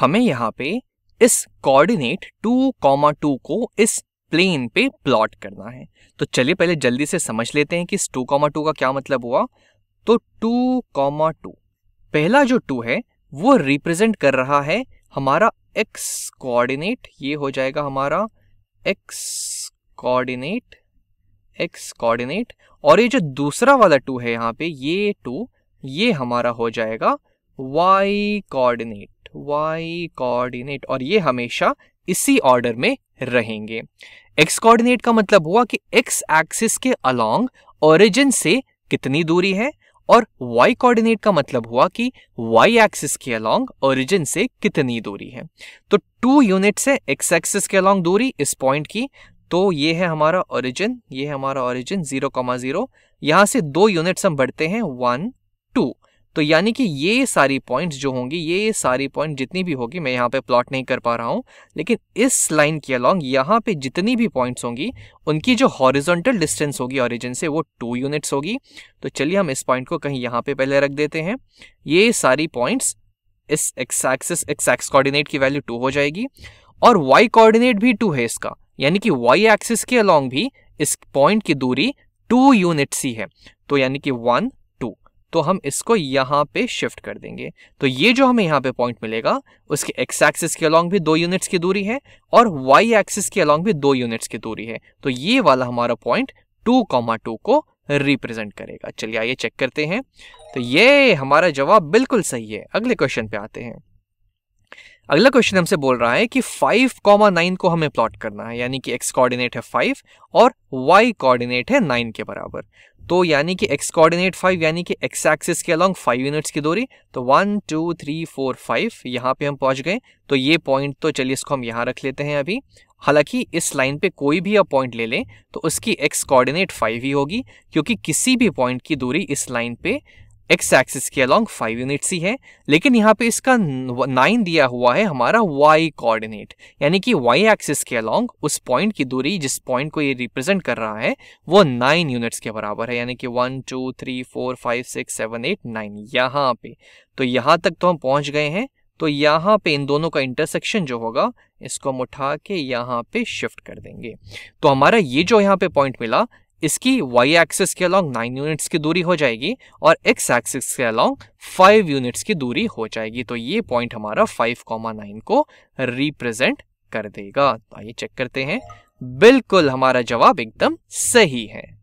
हमें यहाँ पे इस कोऑर्डिनेट टू कॉमा टू को इस प्लेन पे प्लॉट करना है तो चलिए पहले जल्दी से समझ लेते हैं कि इस टू कॉमा टू का क्या मतलब हुआ तो टू कॉमा टू पहला जो टू है वो रिप्रेजेंट कर रहा है हमारा एक्स कोऑर्डिनेट ये हो जाएगा हमारा एक्स कोऑर्डिनेट एक्स कोऑर्डिनेट और ये जो दूसरा वाला टू है यहाँ पे ये टू ये हमारा हो जाएगा वाई कोऑर्डिनेट वाई कोऑर्डिनेट और ये हमेशा इसी ऑर्डर में रहेंगे एक्स कोऑर्डिनेट का मतलब हुआ कि एक्स एक्सिस के अलोंग ओरिजिन से कितनी दूरी है और वाई कोऑर्डिनेट का मतलब हुआ कि वाई एक्सिस के अलोंग ओरिजिन से कितनी दूरी है तो टू यूनिट्स है एक्स एक्सिस के अलोंग दूरी इस पॉइंट की तो ये है हमारा ओरिजिन ये है हमारा ओरिजिन जीरो कॉमा जीरो यहां से दो यूनिट्स हम बढ़ते हैं वन तो यानी कि ये सारी पॉइंट्स जो होंगी ये सारी पॉइंट जितनी भी होगी मैं यहाँ पे प्लॉट नहीं कर पा रहा हूँ लेकिन इस लाइन के अलॉन्ग यहाँ पे जितनी भी पॉइंट्स होंगी उनकी जो हॉरिजॉन्टल डिस्टेंस होगी ऑरिजिन से वो टू यूनिट्स होगी तो चलिए हम इस पॉइंट को कहीं यहाँ पे पहले रख देते हैं ये सारी पॉइंट्स इस एक्सैक्सिस एक्सैक्स कॉर्डिनेट की वैल्यू टू हो जाएगी और वाई कोऑर्डिनेट भी टू है इसका यानी कि वाई एक्सिस के अलॉन्ग भी इस पॉइंट की दूरी टू यूनिट्स ही है तो यानी कि वन तो हम इसको यहाँ पे शिफ्ट कर देंगे तो ये जो हमें यहाँ पे पॉइंट मिलेगा उसके एक्स एक्सिस के अलॉन्ग भी दो यूनिट्स की दूरी है और वाई एक्सिस के अलॉन्ग भी दो यूनिट्स की दूरी है तो ये वाला हमारा पॉइंट टू कॉमा टू को रिप्रेजेंट करेगा चलिए आइए चेक करते हैं तो ये हमारा जवाब बिल्कुल सही है अगले क्वेश्चन पे आते हैं अगला क्वेश्चन हमसे बोल रहा है कि 5.9 नाइन को हमें प्लॉट करना है यानी कि x कोऑर्डिनेट है 5 और y कोऑर्डिनेट है 9 के बराबर तो यानी कि एक्स कोऑर्डिनेट फाइव यानी कि एक्स एक्सिस के अलॉन्ग फाइव यूनिट्स की दूरी तो one two three four five यहाँ पे हम पहुंच गए तो ये पॉइंट तो चलिए इसको हम यहाँ रख लेते हैं अभी हालांकि इस लाइन पे कोई भी आप पॉइंट ले लें तो उसकी एक्स कोऑर्डिनेट फाइव ही होगी क्योंकि किसी भी पॉइंट की दूरी इस लाइन पे एक्स एक्सिस के अलॉन्ग फाइव यूनिट्स ही है लेकिन यहाँ पे इसका नाइन दिया हुआ है हमारा वाई कोऑर्डिनेट यानी कि वाई एक्सिस के अलॉन्ग उस पॉइंट की दूरी जिस पॉइंट को ये रिप्रेजेंट कर रहा है वो नाइन यूनिट्स के बराबर है यानी कि one two three four five six seven eight nine यहाँ पे तो यहाँ तक तो हम पहुँच गए हैं तो यहाँ पे इन दोनों का इंटरसेक्शन जो होगा इसको हम उठा के यहाँ पे शिफ्ट कर देंगे तो हमारा ये जो यहाँ पे पॉइंट मिला इसकी वाई एक्सिस के अलॉन्ग नाइन यूनिट्स की दूरी हो जाएगी और एक्स एक्सिस के अलॉन्ग फाइव यूनिट्स की दूरी हो जाएगी तो ये पॉइंट हमारा फाइव कॉमा नाइन को रिप्रेजेंट कर देगा तो आइए चेक करते हैं बिल्कुल हमारा जवाब एकदम सही है